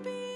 be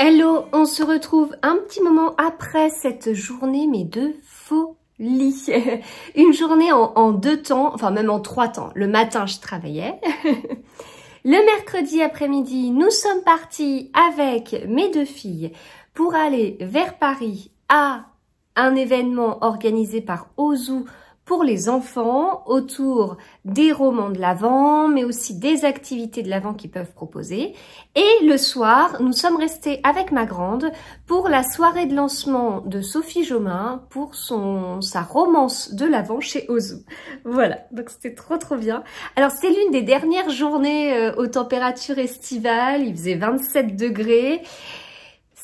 Hello, on se retrouve un petit moment après cette journée, mais de folie. Une journée en, deux temps, enfin même en trois temps. Le matin, je travaillais. Le mercredi après-midi, nous sommes partis avec mes deux filles pour aller vers Paris à un événement organisé par Ozu pour les enfants autour des romans de l'Avent, mais aussi des activités de l'Avent qu'ils peuvent proposer. Et le soir, nous sommes restés avec ma grande pour la soirée de lancement de Sophie Jomain pour son, sa romance de l'Avent chez Ozu. Voilà, donc c'était trop trop bien. Alors c'était l'une des dernières journées euh, aux températures estivales, il faisait 27 degrés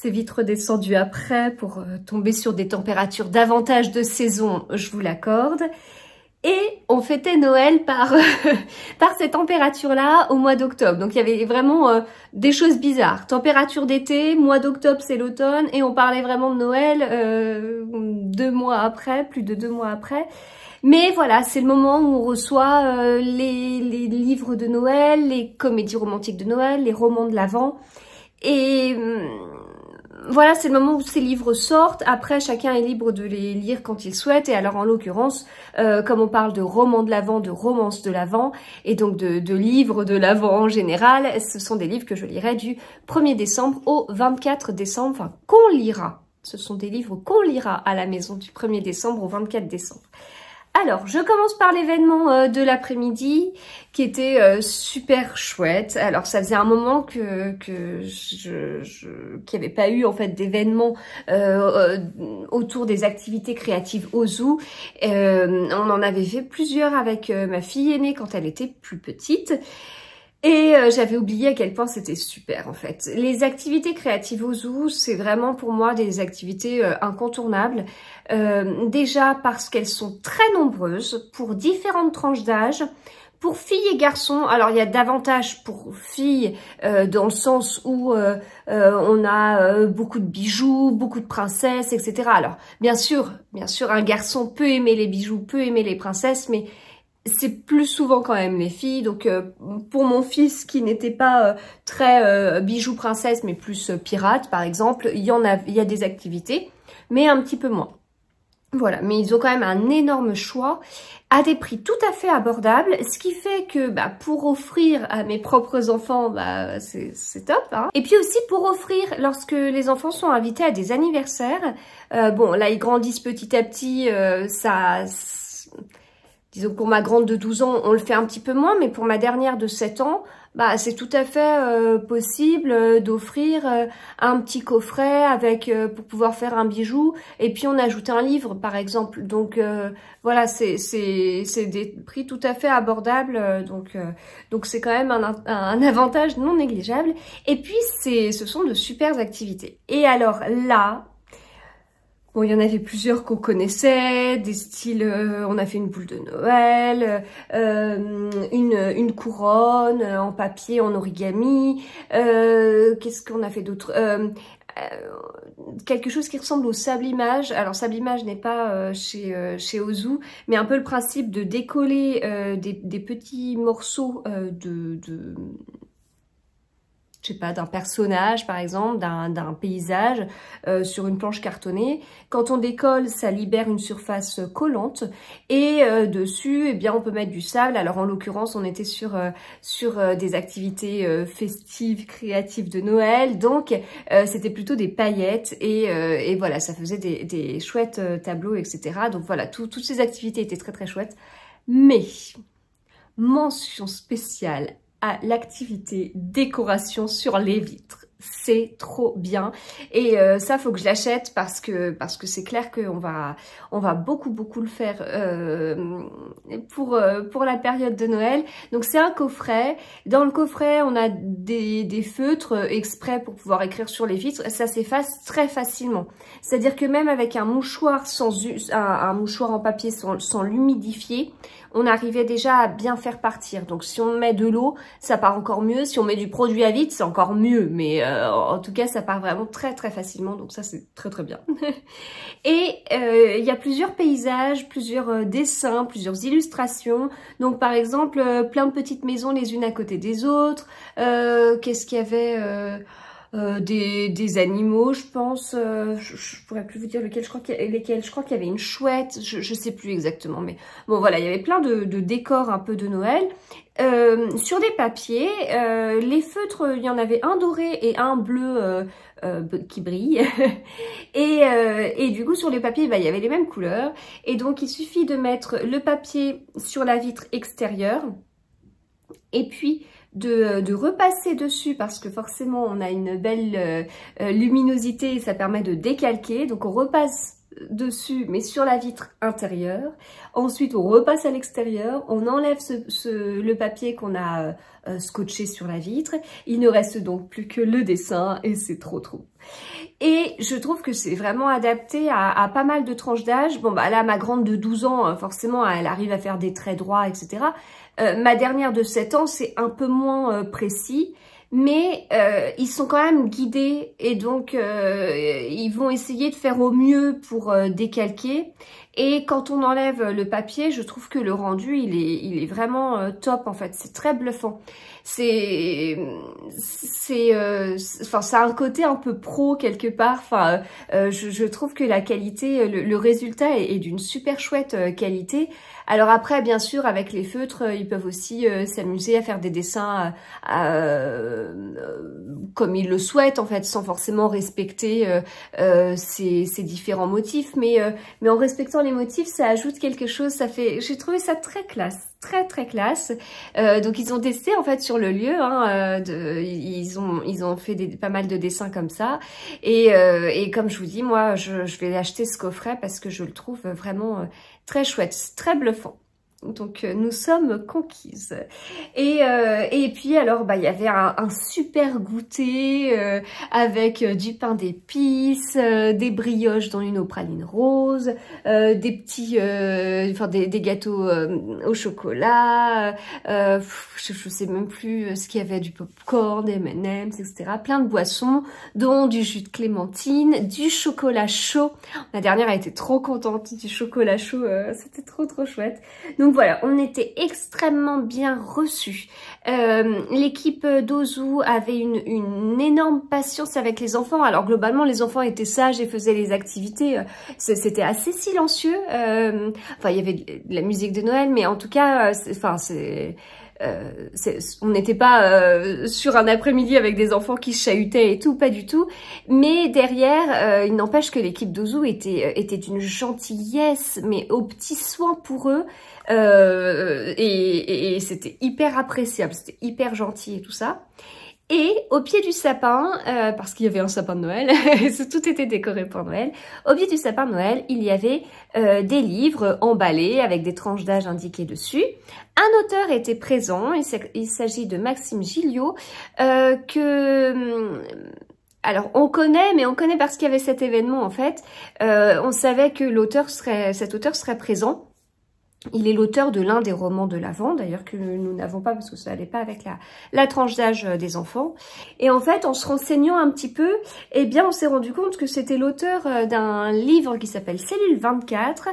vite redescendu après pour euh, tomber sur des températures davantage de saison, je vous l'accorde. Et on fêtait Noël par, par ces températures-là au mois d'octobre. Donc il y avait vraiment euh, des choses bizarres. Température d'été, mois d'octobre c'est l'automne, et on parlait vraiment de Noël euh, deux mois après, plus de deux mois après. Mais voilà, c'est le moment où on reçoit les, livres de Noël, les comédies romantiques de Noël, les romans de l'avant, Et hum, voilà, c'est le moment où ces livres sortent. Après, chacun est libre de les lire quand il souhaite. Et alors, en l'occurrence, euh, comme on parle de romans de l'avant, de romances de l'avant, et donc de, livres de l'avant en général, ce sont des livres que je lirai du 1er décembre au 24 décembre, enfin, qu'on lira. Ce sont des livres qu'on lira à la maison du 1er décembre au 24 décembre. Alors, je commence par l'événement euh, de l'après-midi qui était euh, super chouette. Alors, ça faisait un moment que que je, qu'il n'y avait pas eu en fait d'événement euh, autour des activités créatives au zoo. on en avait fait plusieurs avec ma fille aînée quand elle était plus petite. Et euh, j'avais oublié à quel point c'était super en fait. Les activités créatives au zoo, c'est vraiment pour moi des activités euh, incontournables. Euh, déjà parce qu'elles sont très nombreuses pour différentes tranches d'âge. Pour filles et garçons, alors il y a davantage pour filles dans le sens où on a beaucoup de bijoux, beaucoup de princesses, etc. Alors bien sûr, bien sûr, un garçon peut aimer les bijoux, peut aimer les princesses, mais c'est plus souvent quand même les filles. Donc euh, pour mon fils qui n'était pas euh, très euh, bijou princesse mais plus euh, pirate par exemple, il y en a, il y a des activités, mais un petit peu moins. Voilà, mais ils ont quand même un énorme choix à des prix tout à fait abordables, ce qui fait que bah, pour offrir à mes propres enfants, bah, c'est top. Hein. Et puis aussi pour offrir lorsque les enfants sont invités à des anniversaires. bon, là ils grandissent petit à petit, ça disons pour ma grande de 12 ans, on le fait un petit peu moins, mais pour ma dernière de 7 ans, bah, c'est tout à fait euh, possible euh, d'offrir euh, un petit coffret avec pour pouvoir faire un bijou et puis on ajoute un livre par exemple. Donc voilà, c'est des prix tout à fait abordables donc donc c'est quand même un, un, avantage non négligeable. Et puis c'est ce sont de super activités. Et alors là, Bon, il y en avait plusieurs qu'on connaissait, des styles, euh, on a fait une boule de Noël, euh, une, une, couronne euh, en papier, en origami, qu'est-ce qu'on a fait d'autre quelque chose qui ressemble au sable image. Alors sable image n'est pas chez, chez Ozu, mais un peu le principe de décoller des, petits morceaux de je sais pas, d'un personnage par exemple, d'un paysage euh, sur une planche cartonnée. Quand on décolle, ça libère une surface collante et euh, dessus, eh bien, on peut mettre du sable. Alors en l'occurrence, on était sur euh, sur euh, des activités euh, festives, créatives de Noël, donc c'était plutôt des paillettes et, et voilà, ça faisait des, des chouettes tableaux, etc. Donc voilà, tout, toutes ces activités étaient très très chouettes, mais mention spéciale l'activité décoration sur les vitres. C'est trop bien et euh, ça faut que je l'achète parce que parce que c'est clair qu'on va on va beaucoup beaucoup le faire euh, pour euh, pour la période de Noël. Donc c'est un coffret. Dans le coffret on a des, feutres exprès pour pouvoir écrire sur les vitres. Ça s'efface très facilement. C'est à dire que même avec un mouchoir sans un, mouchoir en papier sans, sans l'humidifier, on arrivait déjà à bien faire partir. Donc si on met de l'eau, ça part encore mieux. Si on met du produit à vide, c'est encore mieux. Mais euh, en tout cas, ça part vraiment très très facilement. Donc ça, c'est très très bien. Et euh, il y a plusieurs paysages, plusieurs euh, dessins, plusieurs illustrations. Donc par exemple, plein de petites maisons les unes à côté des autres. Qu'est-ce qu'il y avait euh, des, animaux, je pense. Euh, je, pourrais plus vous dire lequel, je crois qu'il lesquels. Je crois qu'il y avait une chouette, je, sais plus exactement. Mais bon, voilà, il y avait plein de, décors un peu de Noël. Euh, sur des papiers, les feutres, il y en avait un doré et un bleu qui brille. et, et, du coup, sur les papiers, bah, il y avait les mêmes couleurs. Et donc, il suffit de mettre le papier sur la vitre extérieure. Et puis, euh, de, repasser dessus parce que forcément on a une belle euh, euh, luminosité et ça permet de décalquer. Donc on repasse dessus mais sur la vitre intérieure. Ensuite on repasse à l'extérieur, on enlève le papier qu'on a scotché sur la vitre. Il ne reste donc plus que le dessin et c'est trop trop. Et je trouve que c'est vraiment adapté à, pas mal de tranches d'âge. Bon, bah là, ma grande de 12 ans, euh, forcément, elle arrive à faire des traits droits, etc. Euh, ma dernière de 7 ans, c'est un peu moins euh, précis mais euh, ils sont quand même guidés et donc euh, ils vont essayer de faire au mieux pour euh, décalquer. Et quand on enlève le papier, je trouve que le rendu, il est, il est vraiment top en fait. C'est très bluffant. C'est, c'est, enfin, ça a un côté un peu pro quelque part. Enfin, je, je, trouve que la qualité, le, résultat est, est d'une super chouette qualité. Alors après, bien sûr, avec les feutres, euh, ils peuvent aussi euh, s'amuser à faire des dessins euh, comme ils le souhaitent, en fait, sans forcément respecter ces, ces, différents motifs. Mais, mais en respectant les motifs, ça ajoute quelque chose. Ça fait, j'ai trouvé ça très classe très très classe. Euh, donc ils ont testé en fait sur le lieu, hein, euh, de, ils ont ils ont fait des, pas mal de dessins comme ça. Et, euh, et comme je vous dis, moi je, je, vais acheter ce coffret parce que je le trouve vraiment très chouette, très bluffant. Donc euh, nous sommes conquises. Et, euh, puis alors bah, il y avait un, super goûter euh, avec du pain d'épices, des brioches dans une praline rose, des petits, enfin des, gâteaux au chocolat, je, ne sais même plus ce qu'il y avait, du pop-corn des M&M's, etc. Plein de boissons, dont du jus de clémentine, du chocolat chaud. La dernière a été trop contente du chocolat chaud, c'était trop trop chouette. Donc voilà, on était extrêmement bien reçus. Euh, l'équipe d'Ozu avait une, énorme patience avec les enfants. Alors globalement, les enfants étaient sages et faisaient les activités. Euh, c'était assez silencieux. Euh, enfin, il y avait de la musique de Noël, mais en tout cas, enfin, c'est euh, on n'était pas euh, sur un après-midi avec des enfants qui chahutaient et tout, pas du tout. Mais derrière, euh, il n'empêche que l'équipe d'Ozu était était d'une gentillesse, mais au petit soin pour eux. et c'était hyper appréciable, c'était hyper gentil et tout ça. Et au pied du sapin, euh, parce qu'il y avait un sapin de Noël, tout était décoré pour Noël, au pied du sapin de Noël, il y avait euh, des livres emballés avec des tranches d'âge indiquées dessus. Un auteur était présent, il s'agit de Maxime Gilliot, euh, que... Hmm, alors, on connaît, mais on connaît parce qu'il y avait cet événement, en fait. on savait que l'auteur serait, cet auteur serait présent. Il est l'auteur de l'un des romans de l'avant, d'ailleurs que nous n'avons pas parce que ça n'allait pas avec la, tranche d'âge euh, des enfants. Et en fait, en se renseignant un petit peu, eh bien, on s'est rendu compte que c'était l'auteur euh, d'un livre qui s'appelle Cellule 24,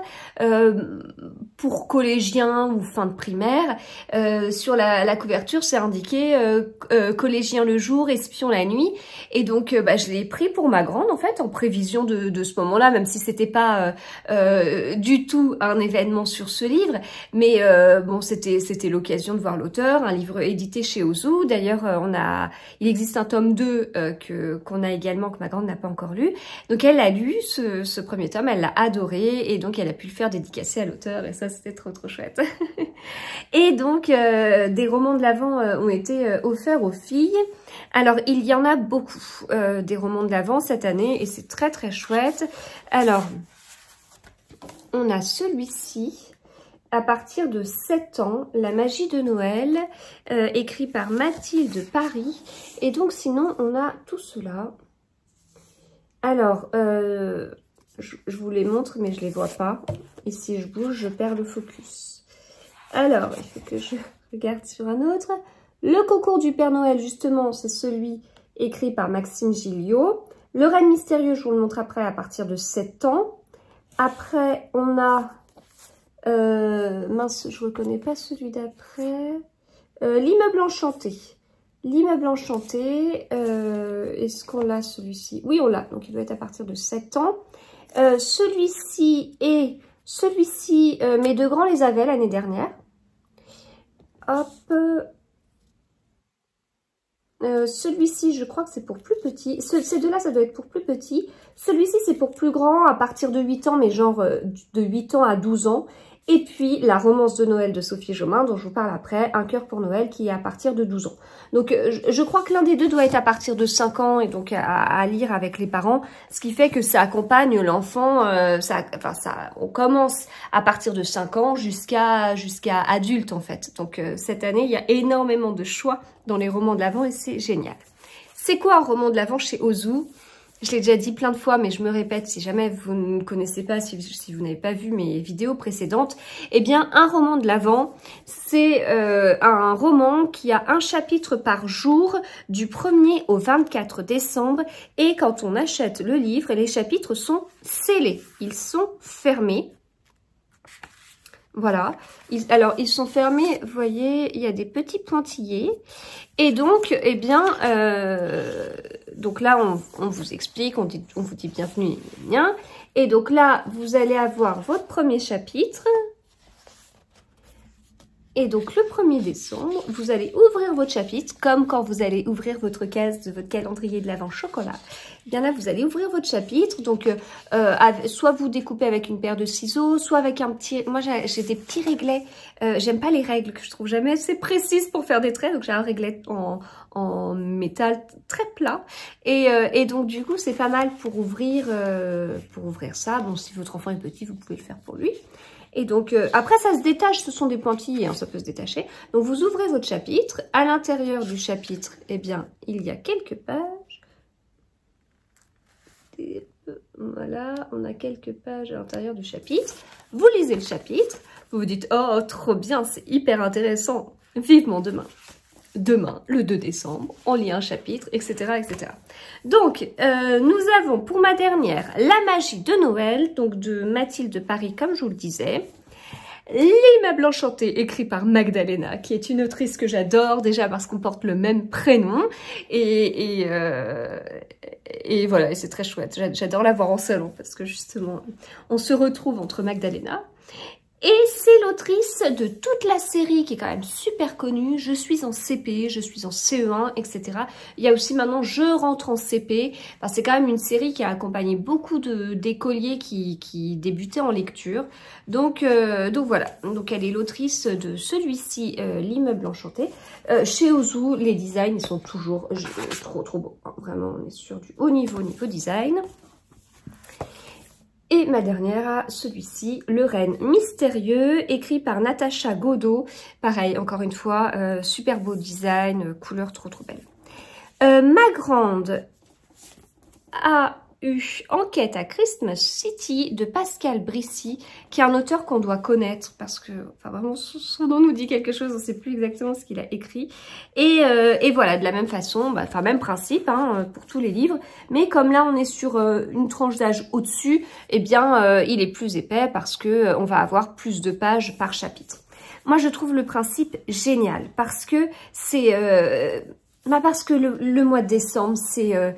pour collégiens ou fin de primaire. Euh, sur la, la couverture, c'est indiqué euh, euh collégien le jour, espion la nuit. Et donc, euh, bah, je l'ai pris pour ma grande, en fait, en prévision de, de ce moment-là, même si c'était pas euh, du tout un événement sur ce livre. Mais bon, c'était c'était l'occasion de voir l'auteur, un livre édité chez Ozu. D'ailleurs, on a, il existe un tome 2 que qu'on a également que ma grande n'a pas encore lu. Donc, elle a lu ce, ce premier tome, elle l'a adoré et donc elle a pu le faire dédicacer à l'auteur. Et ça, c'était trop trop chouette. et donc, euh, des romans de l'Avent euh, ont été euh, offerts aux filles. Alors, il y en a beaucoup des romans de l'Avent cette année et c'est très très chouette. Alors, on a celui-ci. À partir de 7 ans, La magie de Noël, écrit par Mathilde Paris. Et donc, sinon, on a tout cela. Alors, je, vous les montre, mais je les vois pas. Et si je bouge, je perds le focus. Alors, il faut que je regarde sur un autre. Le concours du Père Noël, justement, c'est celui écrit par Maxime Gilliot. Le Reine Mystérieux, je vous le montre après, à partir de 7 ans. Après, on a... Euh, mince, je ne reconnais pas celui d'après. Euh, l'immeuble enchanté. L'immeuble enchanté, euh, est-ce qu'on l'a celui-ci Oui, on l'a, donc il doit être à partir de 7 ans. Euh, celui-ci et celui-ci, euh, mes deux grands les avaient l'année dernière. Hop. Euh, celui-ci, je crois que c'est pour plus petit. ces deux-là, ça doit être pour plus petit. Celui-ci, c'est pour plus grand, à partir de 8 ans, mais genre de 8 ans à 12 ans. Et puis la romance de Noël de Sophie Jomain dont je vous parle après, Un cœur pour Noël qui est à partir de 12 ans. Donc euh, je crois que l'un des deux doit être à partir de 5 ans et donc à, lire avec les parents, ce qui fait que ça accompagne l'enfant, euh, ça, enfin ça, on commence à partir de 5 ans jusqu'à jusqu'à adulte en fait. Donc euh, cette année il y a énormément de choix dans les romans de l'avant et c'est génial. C'est quoi un roman de l'avant chez Ozu je l'ai déjà dit plein de fois, mais je me répète, si jamais vous ne me connaissez pas, si, vous n'avez pas vu mes vidéos précédentes, eh bien, un roman de l'Avent, c'est euh, un roman qui a un chapitre par jour du 1er au 24 décembre. Et quand on achète le livre, les chapitres sont scellés, ils sont fermés. Voilà. alors, ils sont fermés, vous voyez, il y a des petits pointillés. Et donc, eh bien, euh, donc là, on, on vous explique, on, dit, on, vous dit bienvenue. Et donc là, vous allez avoir votre premier chapitre. Et donc le 1er décembre, vous allez ouvrir votre chapitre, comme quand vous allez ouvrir votre case de votre calendrier de l'avant chocolat. Eh bien là, vous allez ouvrir votre chapitre, donc euh, euh soit vous découpez avec une paire de ciseaux, soit avec un petit... Moi, j'ai des petits réglets. Euh, J'aime pas les règles que je trouve jamais assez précises pour faire des traits, donc j'ai un réglet en, en, métal très plat. Et, euh, et donc du coup, c'est pas mal pour ouvrir, euh, pour ouvrir ça. Bon, si votre enfant est petit, vous pouvez le faire pour lui. Et donc, euh, après, ça se détache, ce sont des pointillés, hein, ça peut se détacher. Donc, vous ouvrez votre chapitre. À l'intérieur du chapitre, eh bien, il y a quelques pages. Voilà, on a quelques pages à l'intérieur du chapitre. Vous lisez le chapitre, vous vous dites « Oh, trop bien, c'est hyper intéressant, vivement demain !» demain, le 2 décembre, on lit un chapitre, etc. etc. Donc, euh, nous avons pour ma dernière La magie de Noël, donc de Mathilde Paris, comme je vous le disais. Les L'immeuble enchanté, écrit par Magdalena, qui est une autrice que j'adore déjà parce qu'on porte le même prénom. Et, et, euh, et voilà, c'est très chouette. J'adore la voir en salon parce que justement, on se retrouve entre Magdalena et c'est l'autrice de toute la série qui est quand même super connue. Je suis en CP, je suis en CE1, etc. Il y a aussi maintenant Je rentre en CP. c'est quand même une série qui a accompagné beaucoup d'écoliers qui, qui, débutaient en lecture. Donc, euh, donc voilà. Donc elle est l'autrice de celui-ci, euh, L'immeuble enchanté. Euh, chez Ozu, les designs sont toujours trop trop beaux. Hein, vraiment, on est sur du haut niveau, niveau design. Et ma dernière, celui-ci, Le Reine Mystérieux, écrit par Natacha Godot. Pareil, encore une fois, euh, super beau design, euh, couleur trop trop belle. Euh, ma grande a Enquête à Christmas City de Pascal Brissy, qui est un auteur qu'on doit connaître parce que, enfin vraiment, son nom nous dit quelque chose, on ne sait plus exactement ce qu'il a écrit. Et, euh, voilà, de la même façon, bah, enfin même principe hein, pour tous les livres, mais comme là on est sur euh, une tranche d'âge au-dessus, eh bien euh, il est plus épais parce que on va avoir plus de pages par chapitre. Moi, je trouve le principe génial parce que c'est bah parce que le, mois de décembre, c'est euh,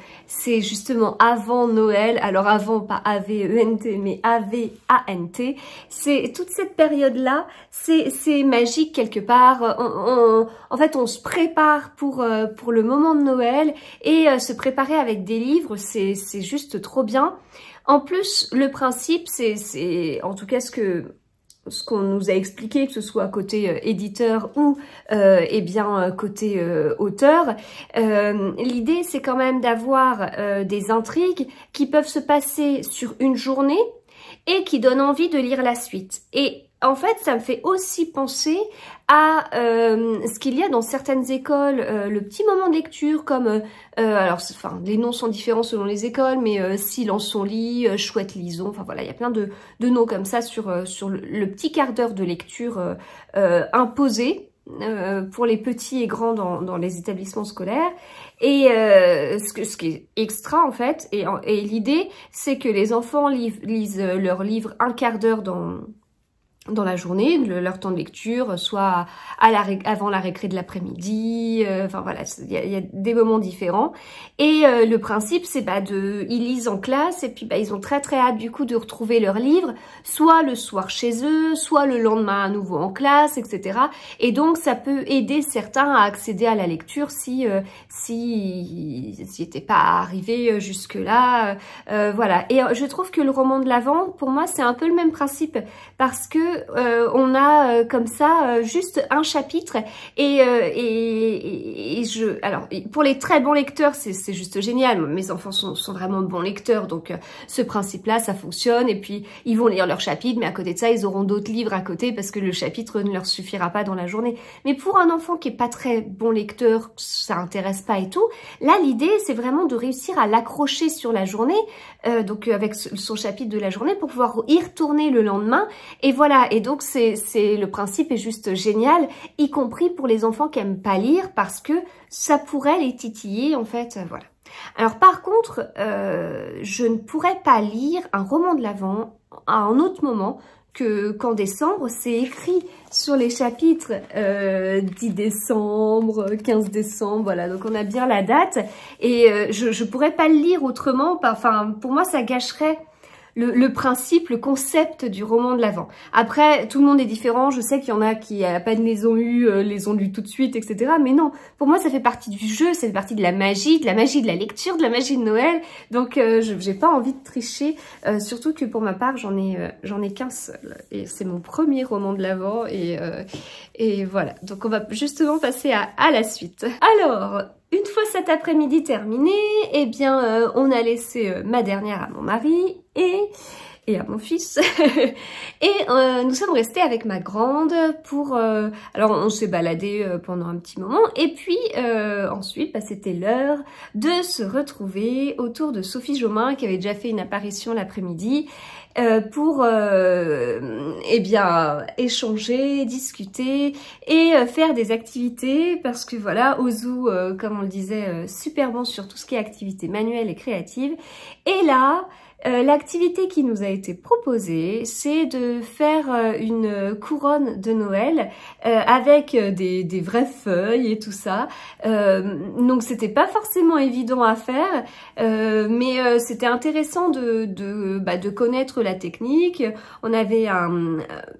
justement avant Noël, alors avant, pas A-V-E-N-T, mais A-V-A-N-T. C'est toute cette période-là, c'est magique quelque part. On, en fait, on se prépare pour, euh, pour le moment de Noël et euh, se préparer avec des livres, c'est juste trop bien. En plus, le principe, c'est en tout cas ce que ce qu'on nous a expliqué, que ce soit côté euh, éditeur ou euh, eh bien euh, côté euh, auteur. L'idée, c'est quand même d'avoir des intrigues qui peuvent se passer sur une journée et qui donnent envie de lire la suite. Et en fait, ça me fait aussi penser à euh, ce qu'il y a dans certaines écoles, euh, le petit moment de lecture comme, euh, alors enfin, les noms sont différents selon les écoles, mais Silence on lit, Chouette lisons. enfin voilà, il y a plein de, noms comme ça sur, sur le, petit quart d'heure de lecture imposé pour les petits et grands dans, les établissements scolaires. Et ce, qui est extra en fait, et, l'idée, c'est que les enfants lisent leur livre un quart d'heure dans dans la journée, leur temps de lecture, soit à la avant la récré de l'après-midi, euh, enfin voilà, il y, a des moments différents. Et euh, le principe, c'est bah, de, ils lisent en classe et puis bah, ils ont très très hâte du coup de retrouver leur livre, soit le soir chez eux, soit le lendemain à nouveau en classe, etc. Et donc ça peut aider certains à accéder à la lecture si euh, si s'ils pas arrivés euh, jusque là, voilà. Et je trouve que le roman de l'avant, pour moi, c'est un peu le même principe parce que euh, on a euh, comme ça euh, juste un chapitre et, et, je alors pour les très bons lecteurs c'est juste génial mes enfants sont, sont vraiment bons lecteurs donc ce principe là ça fonctionne et puis ils vont lire leur chapitre mais à côté de ça ils auront d'autres livres à côté parce que le chapitre ne leur suffira pas dans la journée mais pour un enfant qui est pas très bon lecteur ça intéresse pas et tout là l'idée c'est vraiment de réussir à l'accrocher sur la journée donc avec son chapitre de la journée pour pouvoir y retourner le lendemain et voilà et donc c'est le principe est juste génial, y compris pour les enfants qui aiment pas lire, parce que ça pourrait les titiller, en fait, euh, voilà. Alors par contre, euh, je ne pourrais pas lire un roman de l'avant, à un autre moment qu'en décembre, c'est écrit sur les chapitres 10 euh, décembre, 15 décembre, voilà, donc on a bien la date, et je ne pourrais pas le lire autrement, enfin, pour moi ça gâcherait le, principe, le concept du roman de l'Avent. Après, tout le monde est différent, je sais qu'il y en a qui à peine les ont eu, euh, les ont lus tout de suite, etc. Mais non, pour moi ça fait partie du jeu, C'est fait partie de la magie, de la magie de la lecture, de la magie de Noël. Donc euh, je j'ai pas envie de tricher, euh, surtout que pour ma part j'en ai, j'en ai qu'un seul. Et c'est mon premier roman de l'Avent et, et voilà. Donc on va justement passer à, à la suite. Alors, une fois cet après-midi terminé, eh bien, euh, on a laissé euh, ma dernière à mon mari et et à mon fils. et euh, nous sommes restés avec ma grande pour... Euh, alors on s'est baladé euh, pendant un petit moment et puis ensuite bah, c'était l'heure de se retrouver autour de Sophie Jomain qui avait déjà fait une apparition l'après-midi pour eh bien échanger, discuter et faire des activités parce que voilà, Ozu, comme on le disait, super bon sur tout ce qui est activité manuelle et créative. Et là, euh, l'activité qui nous a été proposée, c'est de faire euh, une couronne de Noël euh, avec des, des, vraies feuilles et tout ça. Euh, donc c'était pas forcément évident à faire, mais c'était intéressant bah, de, connaître la technique. On avait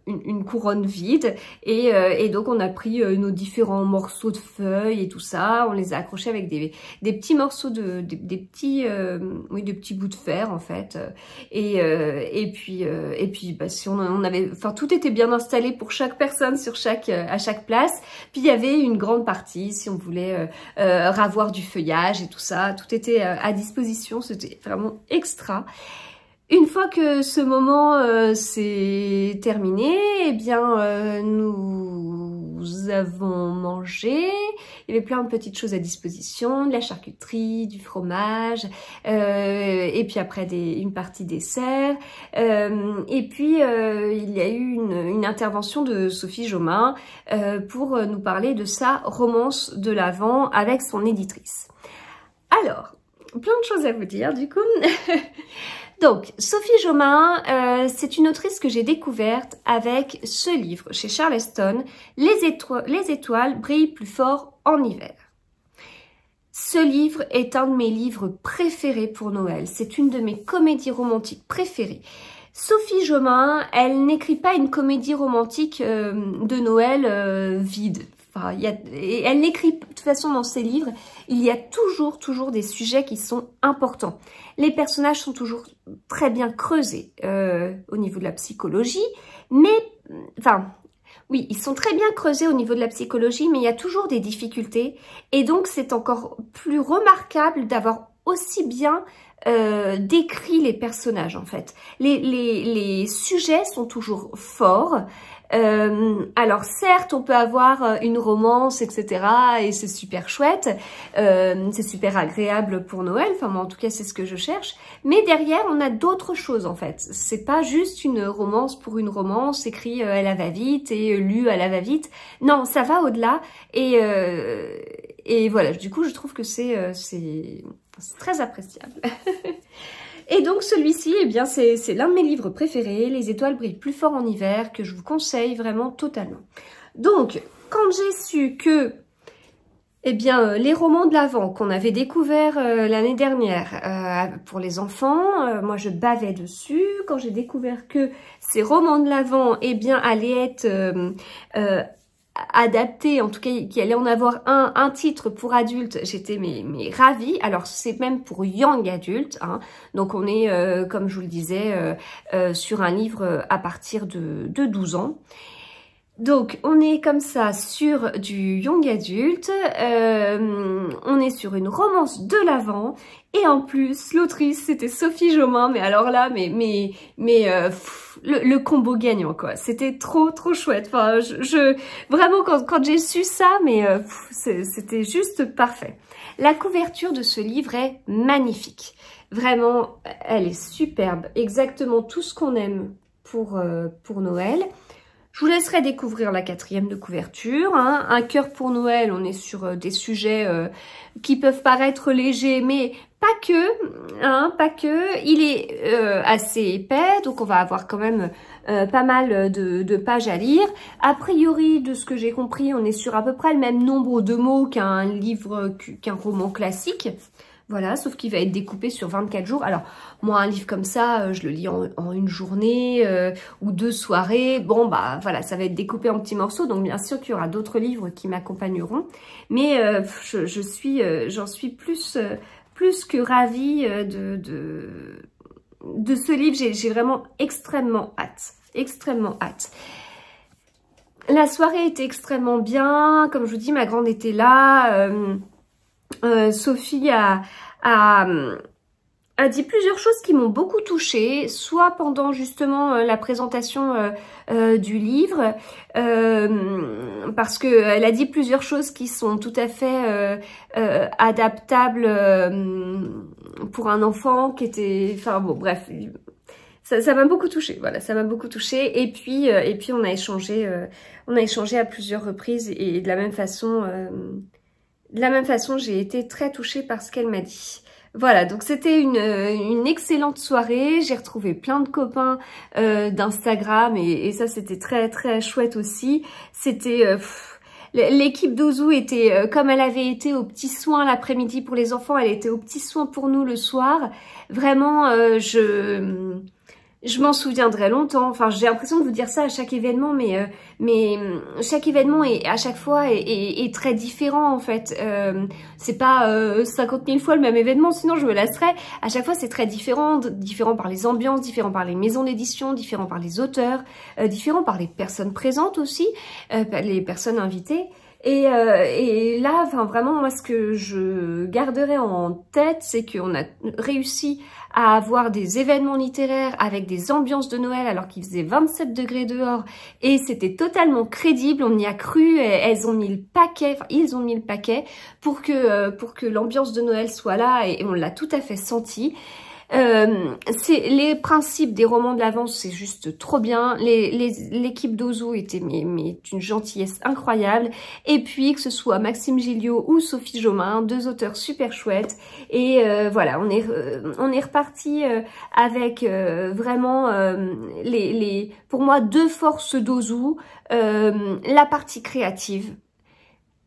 une, couronne vide et, donc on a pris nos différents morceaux de feuilles et tout ça. On les a accrochés avec des, petits morceaux de petits oui des petits bouts de fer en fait euh, et, euh, et puis, euh, et puis bah, on, avait, enfin tout était bien installé pour chaque personne sur chaque, à chaque place. Puis il y avait une grande partie si on voulait ravoir du feuillage et tout ça. Tout était à disposition, c'était vraiment extra. Une fois que ce moment euh, s'est terminé, eh bien, euh, nous avons mangé. Il y avait plein de petites choses à disposition, de la charcuterie, du fromage, euh, et puis après des, une partie dessert. et puis, il y a eu une, une intervention de Sophie Jomain pour nous parler de sa romance de l'avant avec son éditrice. Alors, plein de choses à vous dire du coup. Donc, Sophie Jomain, euh, c'est une autrice que j'ai découverte avec ce livre chez Charleston, les, étoiles brillent plus fort en hiver. Ce livre est un de mes livres préférés pour Noël. C'est une de mes comédies romantiques préférées. Sophie Jomain, elle n'écrit pas une comédie romantique euh, de Noël euh, vide elle l'écrit de toute façon dans ses livres, il y a toujours, toujours des sujets qui sont importants. Les personnages sont toujours très bien creusés euh, au niveau de la psychologie, mais enfin, oui, ils sont très bien creusés au niveau de la psychologie, mais il y a toujours des difficultés. Et donc, c'est encore plus remarquable d'avoir aussi bien euh, décrit les personnages, en fait. Les, les, les sujets sont toujours forts, euh, alors certes, on peut avoir euh, une romance, etc. Et c'est super chouette, euh, c'est super agréable pour Noël. Enfin, moi, en tout cas, c'est ce que je cherche. Mais derrière, on a d'autres choses en fait. C'est pas juste une romance pour une romance, écrit à la va-vite et lu à la va-vite. Non, ça va au-delà. Et et voilà. Du coup, je trouve que c'est c'est très appréciable. Et donc celui-ci, eh bien c'est l'un de mes livres préférés, Les étoiles brillent plus fort en hiver, que je vous conseille vraiment totalement. Donc, quand j'ai su que eh bien, euh, les romans de l'Avent qu'on avait découverts euh, l'année dernière euh, pour les enfants, moi je bavais dessus. Quand j'ai découvert que ces romans de l'Avent, eh bien, allaient être adapté, en tout cas qui allait en avoir un, un titre pour adulte, j'étais mais, mais, ravie. Alors c'est même pour young adulte, hein. donc on est, euh, comme je vous le disais, euh, euh, sur un livre à partir de, de 12 ans. Donc, on est comme ça sur du young adulte, euh, on est sur une romance de l'avant, et en plus, l'autrice, c'était Sophie Jomain, mais alors là, mais, mais, mais euh, le, combo gagnant, quoi. C'était trop, trop chouette. Enfin, je, vraiment, quand, quand j'ai su ça, mais euh, c'était juste parfait. La couverture de ce livre est magnifique. Vraiment, elle est superbe. Exactement tout ce qu'on aime pour, pour Noël. Je vous laisserai découvrir la quatrième de couverture. Hein. Un cœur pour Noël, on est sur euh, des sujets euh, qui peuvent paraître légers, mais pas que, hein, pas que. Il est euh, assez épais, donc on va avoir quand même pas mal de, de, pages à lire. A priori, de ce que j'ai compris, on est sur à peu près le même nombre de mots qu'un livre, qu'un roman classique. Voilà, sauf qu'il va être découpé sur 24 jours. Alors, moi, un livre comme ça, euh, je le lis en, une journée euh, ou deux soirées. Bon, bah voilà, ça va être découpé en petits morceaux. Donc, bien sûr qu'il y aura d'autres livres qui m'accompagneront. Mais euh, je, suis, j'en suis plus, plus que ravie de, de, de ce livre. J'ai vraiment extrêmement hâte, extrêmement hâte. La soirée était extrêmement bien. Comme je vous dis, ma grande était là. Euh, Sophie a, a, dit plusieurs choses qui m'ont beaucoup touchée, soit pendant justement euh, la présentation euh, du livre, parce qu'elle a dit plusieurs choses qui sont tout à fait adaptables pour un enfant qui était... Enfin bon, bref, ça m'a beaucoup touchée, voilà, ça m'a beaucoup touchée. Et puis, et puis on a échangé, on a échangé à plusieurs reprises et, de la même façon, de la même façon, j'ai été très touchée par ce qu'elle m'a dit. Voilà, donc c'était une, euh, excellente soirée. J'ai retrouvé plein de copains euh, d'Instagram et, ça, c'était très, très chouette aussi. C'était... Euh, l'équipe d'Ozu était, comme elle avait été aux petits soins l'après-midi pour les enfants, elle était aux petits soins pour nous le soir. Vraiment, je je m'en souviendrai longtemps. Enfin, j'ai l'impression de vous dire ça à chaque événement, mais, euh, mais euh, chaque événement est, à chaque fois est, très différent en fait. Euh, c'est pas euh, 50 000 fois le même événement, sinon je me lasserais. À chaque fois, c'est très différent, différent par les ambiances, différent par les maisons d'édition, différent par les auteurs, différent par les personnes présentes aussi, les personnes invitées. Et, et, là, enfin, vraiment, moi, ce que je garderai en tête, c'est qu'on a réussi à avoir des événements littéraires avec des ambiances de Noël alors qu'il faisait 27 degrés dehors et c'était totalement crédible, on y a cru, elles ont mis le paquet, ils ont mis le paquet pour que, euh, pour que l'ambiance de Noël soit là et on l'a tout à fait senti. Euh, les principes des romans de l'avance, c'est juste trop bien. L'équipe les, était mais, une gentillesse incroyable. Et puis, que ce soit Maxime Gilliot ou Sophie Jomain, deux auteurs super chouettes. Et euh, voilà, on est, euh, on est reparti euh, avec vraiment, les, les, pour moi, deux forces d'Ozou, la partie créative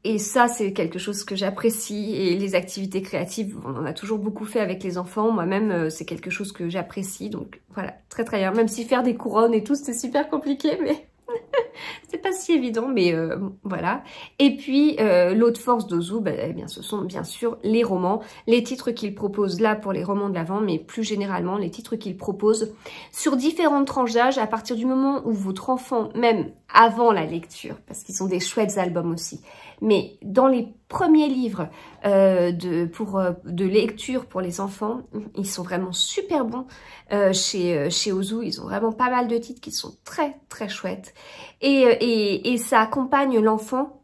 et ça, c'est quelque chose que j'apprécie. Et les activités créatives, on en a toujours beaucoup fait avec les enfants. Moi-même, euh, c'est quelque chose que j'apprécie. Donc voilà, très très bien. Même si faire des couronnes et tout, c'était super compliqué, mais c'est pas si évident, mais euh, voilà. Et puis, euh, l'autre force d'Ozu, bah, eh bien, ce sont bien sûr les romans, les titres qu'il propose là pour les romans de l'avant, mais plus généralement les titres qu'il propose sur différentes tranches d'âge à partir du moment où votre enfant, même avant la lecture, parce qu'ils sont des chouettes albums aussi, mais dans les premier livre euh, de, pour, euh, de lecture pour les enfants. Ils sont vraiment super bons euh, chez, chez Ozu. Ils ont vraiment pas mal de titres qui sont très très chouettes. Et, et, et ça accompagne l'enfant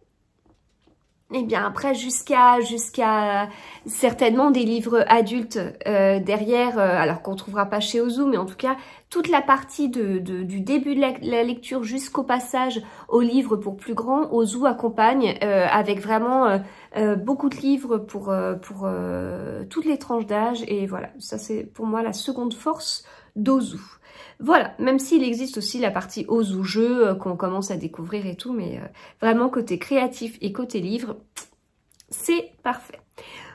et eh bien après jusqu'à jusqu'à euh, certainement des livres adultes euh, derrière, euh, alors qu'on ne trouvera pas chez Ozu, mais en tout cas toute la partie de, du début de la, lecture jusqu'au passage aux livres pour plus grands, Ozu accompagne avec vraiment beaucoup de livres pour, pour toutes les tranches d'âge et voilà, ça c'est pour moi la seconde force d'Ozu. Voilà, même s'il existe aussi la partie ozu ou jeu euh, qu'on commence à découvrir et tout, mais euh, vraiment côté créatif et côté livre, c'est parfait.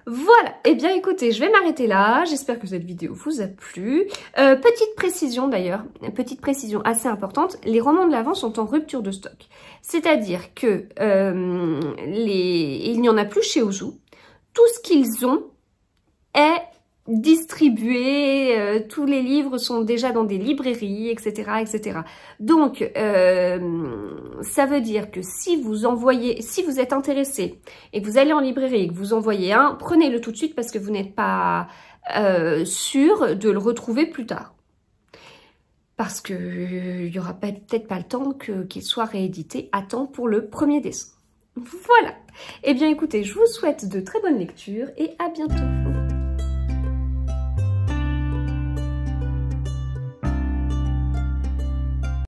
Voilà, eh bien écoutez, je vais m'arrêter là, j'espère que cette vidéo vous a plu. Euh, petite précision d'ailleurs, petite précision assez importante, les romans de l'avant sont en rupture de stock. C'est-à-dire que les... il n'y en a plus chez Ozu, tout ce qu'ils ont est distribué, euh, tous les livres sont déjà dans des librairies, etc. etc. Donc, euh, ça veut dire que si vous envoyez, si vous êtes intéressé et que vous allez en librairie et que vous envoyez un, prenez-le tout de suite parce que vous n'êtes pas euh, sûr de le retrouver plus tard. Parce que il n'y aura peut-être pas le temps qu'il soit réédité à temps pour le 1er décembre. Voilà. Eh bien écoutez, je vous souhaite de très bonnes lectures et à bientôt.